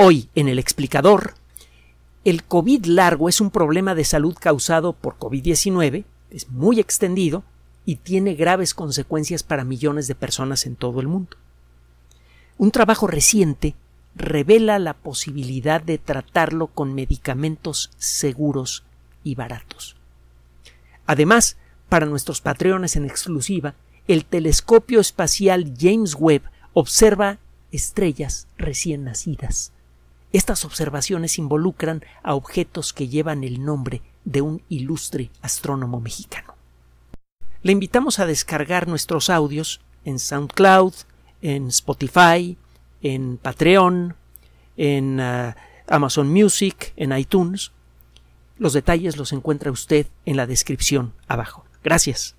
Hoy, en el explicador, el COVID largo es un problema de salud causado por COVID-19, es muy extendido y tiene graves consecuencias para millones de personas en todo el mundo. Un trabajo reciente revela la posibilidad de tratarlo con medicamentos seguros y baratos. Además, para nuestros patreones en exclusiva, el telescopio espacial James Webb observa estrellas recién nacidas. Estas observaciones involucran a objetos que llevan el nombre de un ilustre astrónomo mexicano. Le invitamos a descargar nuestros audios en SoundCloud, en Spotify, en Patreon, en ah, Amazon Music, en iTunes. Los detalles los encuentra usted en la descripción abajo. Gracias.